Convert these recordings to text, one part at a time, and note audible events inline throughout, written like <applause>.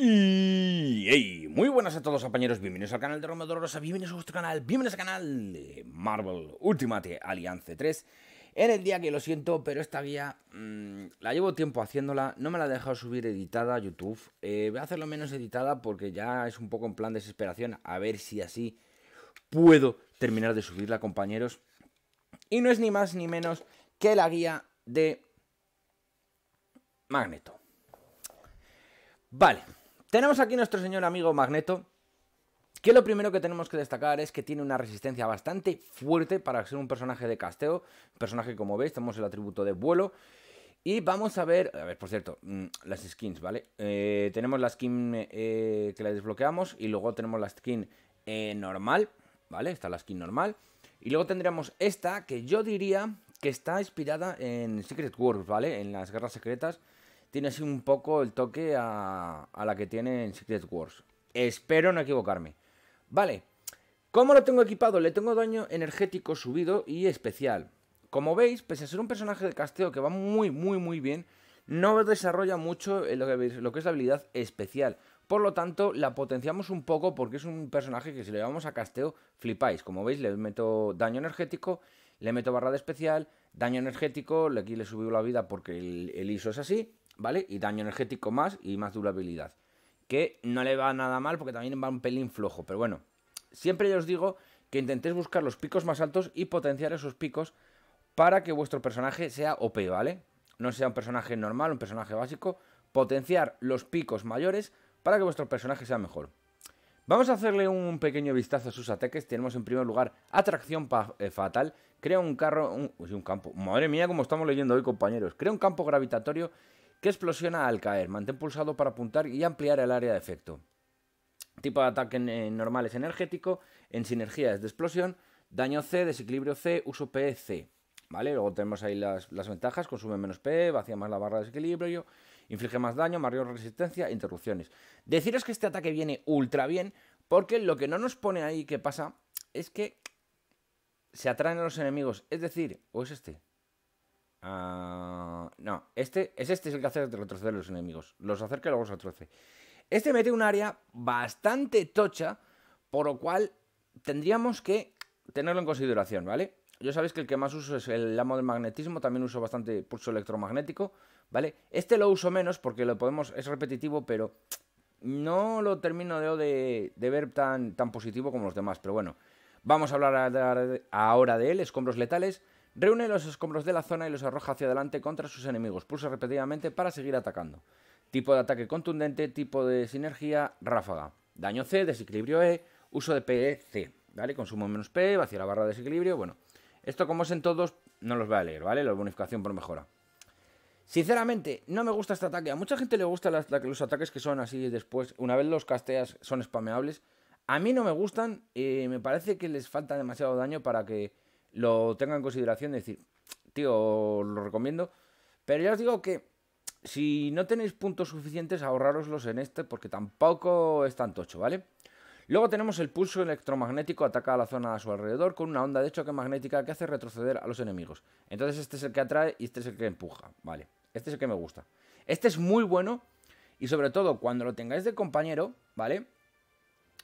Y muy buenas a todos compañeros. bienvenidos al canal de Roma Rosa, bienvenidos a vuestro canal, bienvenidos al canal de Marvel Ultimate Alliance 3 En el día que lo siento, pero esta guía mm, la llevo tiempo haciéndola, no me la he dejado subir editada a YouTube eh, Voy a hacerlo menos editada porque ya es un poco en plan desesperación, a ver si así puedo terminar de subirla compañeros Y no es ni más ni menos que la guía de Magneto Vale, tenemos aquí nuestro señor amigo Magneto, que lo primero que tenemos que destacar es que tiene una resistencia bastante fuerte para ser un personaje de casteo, personaje como veis, tenemos el atributo de vuelo, y vamos a ver, a ver, por cierto, mm, las skins, ¿vale? Eh, tenemos la skin eh, que la desbloqueamos y luego tenemos la skin eh, normal, ¿vale? Está la skin normal. Y luego tendríamos esta, que yo diría que está inspirada en Secret World, ¿vale? En las guerras secretas tiene así un poco el toque a, la que tiene en Secret Wars. Espero no equivocarme. Vale, ¿cómo lo tengo equipado? Le tengo daño energético subido y especial. Como veis, pese a ser un personaje de casteo que va muy, muy, muy bien, no desarrolla mucho lo que, lo que es la habilidad especial. Por lo tanto, la potenciamos un poco porque es un personaje que si le llevamos a casteo, flipáis. Como veis, le meto daño energético, le meto barra de especial, daño energético, aquí le subí la vida porque el, el ISO es así. ¿vale? Y daño energético más y más durabilidad. Que no le va nada mal porque también va un pelín flojo, pero bueno. Siempre os digo que intentéis buscar los picos más altos y potenciar esos picos para que vuestro personaje sea OP, ¿vale? No sea un personaje normal, un personaje básico. Potenciar los picos mayores para que vuestro personaje sea mejor. Vamos a hacerle un pequeño vistazo a sus ataques. Tenemos en primer lugar Atracción eh, Fatal. Crea un carro... Un, un campo. Madre mía, como estamos leyendo hoy, compañeros. Crea un campo gravitatorio que explosiona al caer. Mantén pulsado para apuntar y ampliar el área de efecto. Tipo de ataque eh, normal es energético, en sinergia es de explosión, daño C, desequilibrio C, uso P, e C. ¿Vale? Luego tenemos ahí las, ventajas, consume menos P, vacía más la barra de desequilibrio, inflige más daño, mayor resistencia, interrupciones. Deciros que este ataque viene ultra bien, porque lo que no nos pone ahí que pasa es que se atraen a los enemigos. Es decir, ¿o es este? Ah, no, este, es este es el que hace retroceder a los enemigos. Los acerca y luego los retroce. Este mete un área bastante tocha, por lo cual tendríamos que tenerlo en consideración, ¿vale? Yo sabéis que el que más uso es el amo del magnetismo, también uso bastante pulso electromagnético, ¿vale? Este lo uso menos porque lo podemos, es repetitivo, pero no lo termino de, de, ver tan, tan positivo como los demás, pero bueno. Vamos a hablar ahora de él, escombros letales. Reúne los escombros de la zona y los arroja hacia adelante contra sus enemigos. Pulsa repetidamente para seguir atacando. Tipo de ataque contundente, tipo de sinergia, ráfaga. Daño C, desequilibrio E, uso de PE, C. ¿Vale? Consumo menos P, vacía la barra de desequilibrio. Bueno, esto como es en todos, no los va a leer, ¿vale? La bonificación por mejora. Sinceramente, no me gusta este ataque. A mucha gente le gustan los ataques que son así después. Una vez los casteas, son spameables. A mí no me gustan. Eh, me parece que les falta demasiado daño para que lo tenga en consideración, decir, tío, lo recomiendo. Pero ya os digo que si no tenéis puntos suficientes, ahorraroslos en este porque tampoco es tan tocho, ¿vale? Luego tenemos el pulso electromagnético, ataca a la zona a su alrededor con una onda de choque magnética que hace retroceder a los enemigos. Entonces este es el que atrae y este es el que empuja, ¿vale? Este es el que me gusta. Este es muy bueno y sobre todo cuando lo tengáis de compañero, ¿vale?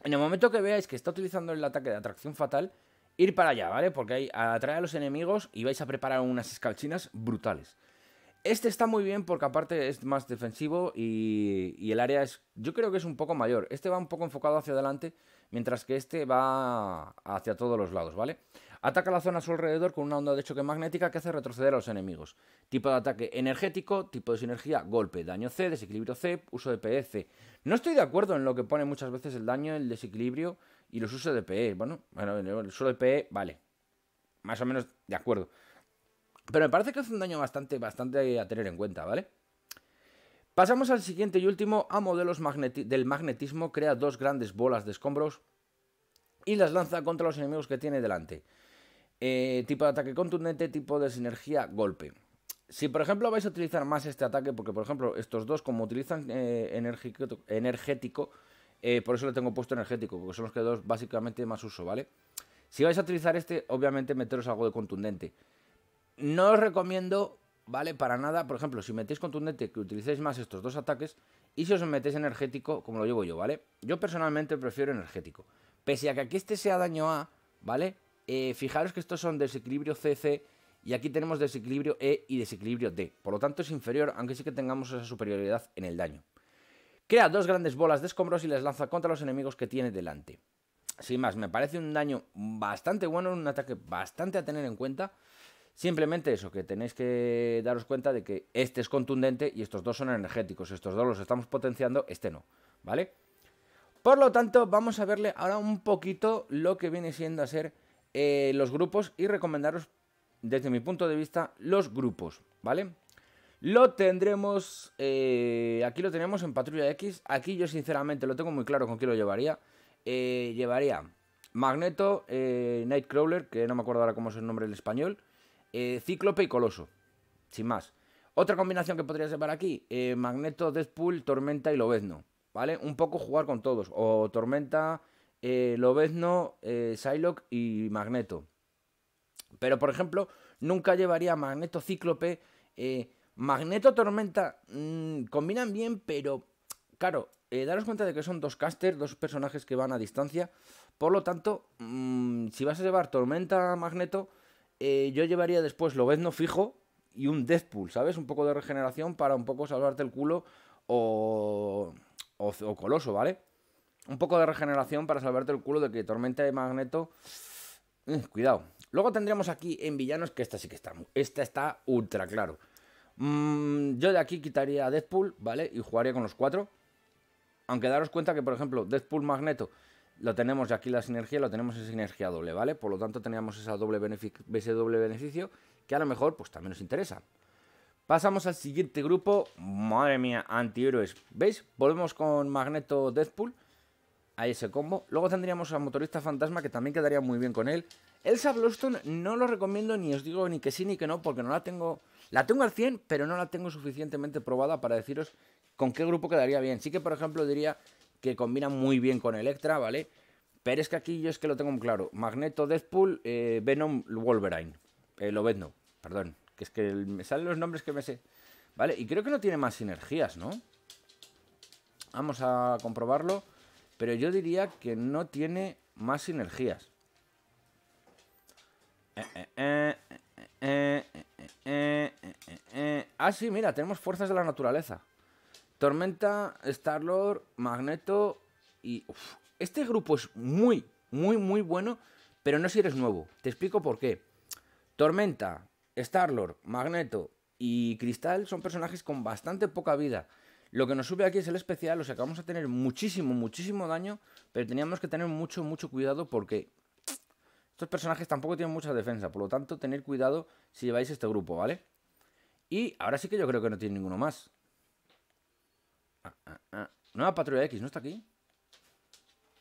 En el momento que veáis que está utilizando el ataque de atracción fatal, ir para allá, ¿vale? Porque ahí atrae a los enemigos y vais a preparar unas escalchinas brutales. Este está muy bien porque aparte es más defensivo y, el área es, yo creo que es un poco mayor. Este va un poco enfocado hacia adelante, mientras que este va hacia todos los lados, ¿vale? Ataca la zona a su alrededor con una onda de choque magnética que hace retroceder a los enemigos. Tipo de ataque energético, tipo de sinergia, golpe, daño C, desequilibrio C, uso de PDC. E no estoy de acuerdo en lo que pone muchas veces el daño, el desequilibrio y los uso de PE, bueno, bueno, el uso de PE, vale. Más o menos de acuerdo. Pero me parece que hace un daño bastante, bastante a tener en cuenta, ¿vale? Pasamos al siguiente y último, a modelos del magnetismo, crea dos grandes bolas de escombros y las lanza contra los enemigos que tiene delante. Eh, tipo de ataque contundente, tipo de sinergia, golpe. Si por ejemplo vais a utilizar más este ataque, porque por ejemplo estos dos como utilizan eh, energético, eh, por eso le tengo puesto energético, porque son los que dos básicamente más uso, ¿vale? Si vais a utilizar este, obviamente meteros algo de contundente. No os recomiendo, ¿vale? Para nada, por ejemplo, si metéis contundente, que utilicéis más estos dos ataques, y si os metéis energético, como lo llevo yo, ¿vale? Yo personalmente prefiero energético. Pese a que aquí este sea daño A, ¿vale? Eh, fijaros que estos son desequilibrio CC y aquí tenemos desequilibrio E y desequilibrio D. Por lo tanto es inferior, aunque sí que tengamos esa superioridad en el daño. Crea dos grandes bolas de escombros y las lanza contra los enemigos que tiene delante. Sin más, me parece un daño bastante bueno, un ataque bastante a tener en cuenta. Simplemente eso, que tenéis que daros cuenta de que este es contundente y estos dos son energéticos. Estos dos los estamos potenciando, este no, ¿vale? Por lo tanto, vamos a verle ahora un poquito lo que viene siendo a ser eh, los grupos y recomendaros, desde mi punto de vista, los grupos, ¿vale? Lo tendremos, eh, aquí lo tenemos en Patrulla X. Aquí yo sinceramente lo tengo muy claro con quién lo llevaría. Eh, llevaría Magneto, eh, Nightcrawler, que no me acuerdo ahora cómo es el nombre en español, Cíclope y Coloso, sin más. Otra combinación que podría llevar aquí, Magneto, Deadpool, Tormenta y Lobezno, ¿vale? Un poco jugar con todos, o Tormenta, Lobezno, Psylocke y Magneto. Pero, por ejemplo, nunca llevaría Magneto, Cíclope... Magneto, Tormenta mm, combinan bien, pero claro, eh, daros cuenta de que son dos casters, dos personajes que van a distancia. Por lo tanto, mm, si vas a llevar Tormenta, Magneto, eh, yo llevaría después Lobezno fijo y un Deathpool, ¿sabes? Un poco de regeneración para un poco salvarte el culo o, o, Coloso, ¿vale? Un poco de regeneración para salvarte el culo de que Tormenta y Magneto... Eh, cuidado. Luego tendríamos aquí en villanos que esta sí que está... Esta está ultra claro. Mm, yo de aquí quitaría a Deadpool, ¿vale? Y jugaría con los cuatro. Aunque daros cuenta que, por ejemplo, Deadpool Magneto lo tenemos de aquí la sinergia, lo tenemos en sinergia doble, ¿vale? Por lo tanto, teníamos esa doble ese doble beneficio que a lo mejor pues también nos interesa. Pasamos al siguiente grupo. Madre mía, antihéroes. ¿Veis? Volvemos con Magneto Deadpool. A ese combo. Luego tendríamos a Motorista Fantasma, que también quedaría muy bien con él. Elsa Bluestone no lo recomiendo ni os digo ni que sí ni que no, porque no la tengo la tengo al 100, pero no la tengo suficientemente probada para deciros con qué grupo quedaría bien. Sí que, por ejemplo, diría que combina muy bien con Electra, ¿vale? Pero es que aquí yo es que lo tengo muy claro. Magneto, Deadpool, eh, Venom, Wolverine. Eh, lo Venom, perdón. Que es que me salen los nombres que me sé. Vale, y creo que no tiene más sinergias, ¿no? Vamos a comprobarlo. Pero yo diría que no tiene más sinergias. Eh, eh Ah, sí, mira, tenemos fuerzas de la naturaleza. Tormenta, Starlord, Magneto y... Este grupo es muy, muy, muy bueno, pero no si eres nuevo. Te explico por qué. Tormenta, Starlord, Magneto y Cristal son personajes con bastante poca vida. Lo que nos sube aquí es el especial, o sea que vamos a tener muchísimo, muchísimo daño, pero teníamos que tener mucho, mucho cuidado porque estos personajes tampoco tienen mucha defensa, por lo tanto, tener cuidado si lleváis este grupo, ¿vale? Y ahora sí que yo creo que no tiene ninguno más. Ah, ah, ah. Nueva patrulla X, ¿no está aquí?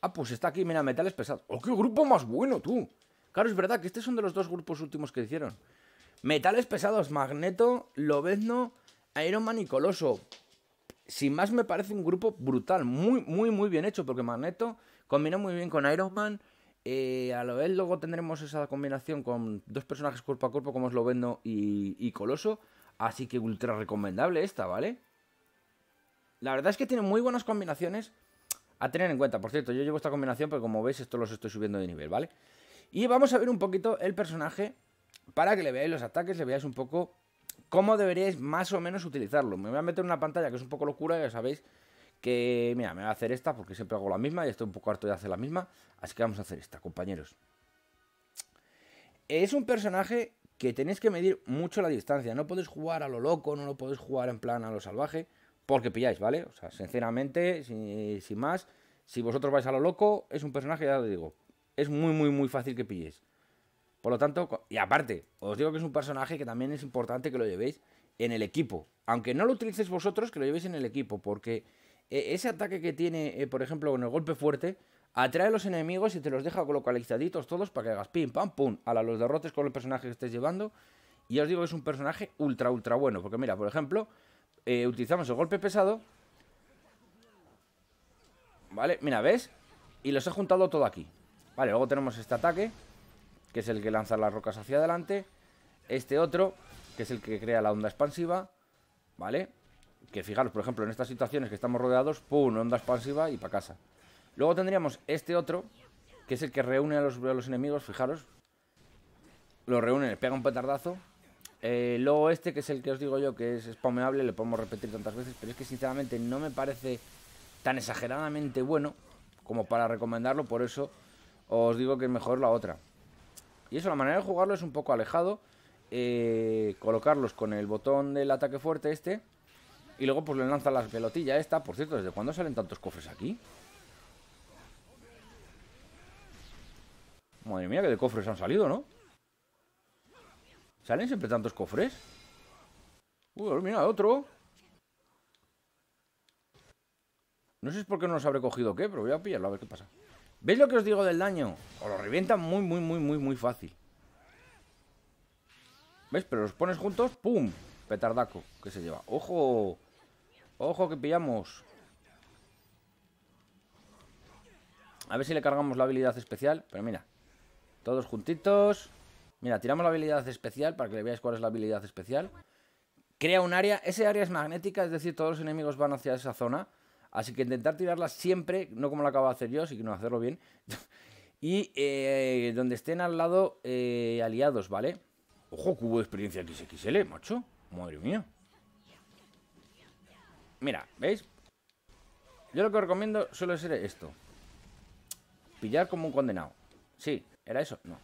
Ah, pues está aquí, mira, metales pesados. ¡Oh, qué grupo más bueno, tú! Claro, es verdad que este son de los dos grupos últimos que hicieron. Metales pesados, Magneto, Lobezno, Iron Man y Coloso. Sin más, me parece un grupo brutal, muy, muy, muy bien hecho, porque Magneto combina muy bien con Iron Man. Eh, a lo vez luego tendremos esa combinación con dos personajes cuerpo a cuerpo como es Lobezno y, y Coloso. Así que ultra recomendable esta, ¿vale? La verdad es que tiene muy buenas combinaciones a tener en cuenta. Por cierto, yo llevo esta combinación, pero como veis, esto los estoy subiendo de nivel, ¿vale? Y vamos a ver un poquito el personaje para que le veáis los ataques, le veáis un poco cómo deberíais más o menos utilizarlo. Me voy a meter en una pantalla que es un poco locura, ya sabéis que, mira, me voy a hacer esta porque siempre hago la misma y estoy un poco harto de hacer la misma, así que vamos a hacer esta, compañeros. Es un personaje que tenéis que medir mucho la distancia. No podéis jugar a lo loco, no lo podéis jugar en plan a lo salvaje, porque pilláis, ¿vale? O sea, sinceramente, sin, más, si vosotros vais a lo loco, es un personaje, ya lo digo, es muy, muy, muy fácil que pilléis. Por lo tanto, y aparte, os digo que es un personaje que también es importante que lo llevéis en el equipo. Aunque no lo utilicéis vosotros, que lo llevéis en el equipo, porque eh, ese ataque que tiene, eh, por ejemplo, con el golpe fuerte, Atrae a los enemigos y te los deja colocalizaditos todos para que hagas pim, pam, pum. A los derrotes con el personaje que estés llevando. Y ya os digo que es un personaje ultra, ultra bueno. Porque mira, por ejemplo, eh, utilizamos el golpe pesado. Vale, mira, ¿ves? Y los he juntado todo aquí. Vale, luego tenemos este ataque, que es el que lanza las rocas hacia adelante. Este otro, que es el que crea la onda expansiva. ¿Vale? Que fijaros, por ejemplo, en estas situaciones que estamos rodeados, ¡pum! Onda expansiva y para casa. Luego tendríamos este otro, que es el que reúne a los, enemigos, fijaros. Lo reúne, le pega un petardazo. Eh, luego este, que es el que os digo yo, que es spawneable, le podemos repetir tantas veces, pero es que sinceramente no me parece tan exageradamente bueno como para recomendarlo, por eso os digo que es mejor la otra. Y eso, la manera de jugarlo es un poco alejado, eh, colocarlos con el botón del ataque fuerte este, y luego pues le lanza las pelotillas esta. Por cierto, ¿desde cuándo salen tantos cofres aquí? Madre mía, que de cofres han salido, ¿no? ¿Salen siempre tantos cofres? Uy, mira, otro No sé si es porque no los habré cogido qué Pero voy a pillarlo a ver qué pasa ¿Veis lo que os digo del daño? Os lo revienta muy, muy, muy, muy, muy fácil ¿Veis? Pero los pones juntos ¡Pum! Petardaco que se lleva ¡Ojo! ¡Ojo que pillamos! A ver si le cargamos la habilidad especial Pero mira todos juntitos. Mira, tiramos la habilidad especial para que le veáis cuál es la habilidad especial. Crea un área. Ese área es magnética, es decir, todos los enemigos van hacia esa zona. Así que intentar tirarla siempre, no como lo acabo de hacer yo, no hacerlo bien. <laughs> y eh, donde estén al lado eh, aliados, ¿vale? Ojo, cubo de experiencia XXL, macho. Madre mía. Mira, ¿veis? Yo lo que recomiendo suele ser esto. Pillar como un condenado. Sí, ¿Era eso? No.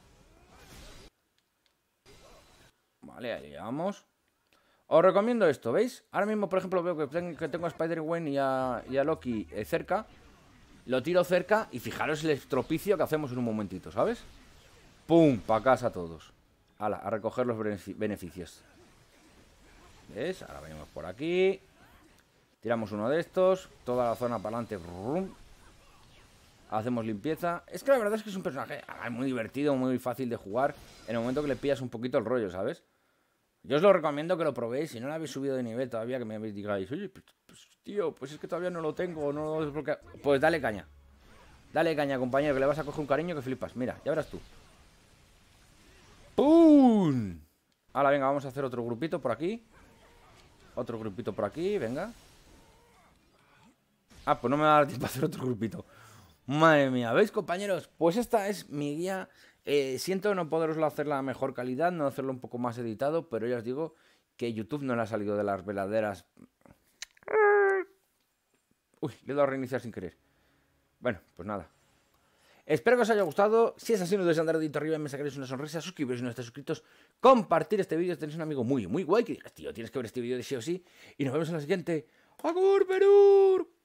Vale, ahí vamos Os recomiendo esto, ¿veis? Ahora mismo, por ejemplo, veo que tengo a Spider-Gwen y, a, Loki eh, cerca. Lo tiro cerca y fijaros el estropicio que hacemos en un momentito, ¿sabes? ¡Pum! Pa' casa todos. Ala, a recoger los beneficios. ¿Ves? Ahora venimos por aquí. Tiramos uno de estos. Toda la zona para adelante hacemos limpieza. Es que la verdad es que es un personaje muy divertido, muy fácil de jugar, en el momento que le pillas un poquito el rollo, ¿sabes? Yo os lo recomiendo que lo probéis, si no lo habéis subido de nivel todavía, que me digáis, oye, pues, pues, tío, pues es que todavía no lo tengo, no Pues dale caña. Dale caña, compañero, que le vas a coger un cariño que flipas. Mira, ya verás tú. ¡Pum! Ahora, venga, vamos a hacer otro grupito por aquí. Otro grupito por aquí, venga. Ah, pues no me va a dar tiempo a hacer otro grupito. Madre mía, ¿veis compañeros? Pues esta es mi guía. Eh, siento no poderoslo hacer la mejor calidad, no hacerlo un poco más editado, pero ya os digo que YouTube no le ha salido de las veladeras. Uy, le he dado a reiniciar sin querer. Bueno, pues nada. Espero que os haya gustado. Si es así, no andar de dedito arriba y me sacaréis una sonrisa. Suscribiros si no estáis suscritos. Compartir este vídeo tenéis un amigo muy, muy guay que digas, tío, tienes que ver este vídeo de sí o sí. Y nos vemos en la siguiente. ¡Agur, Perú!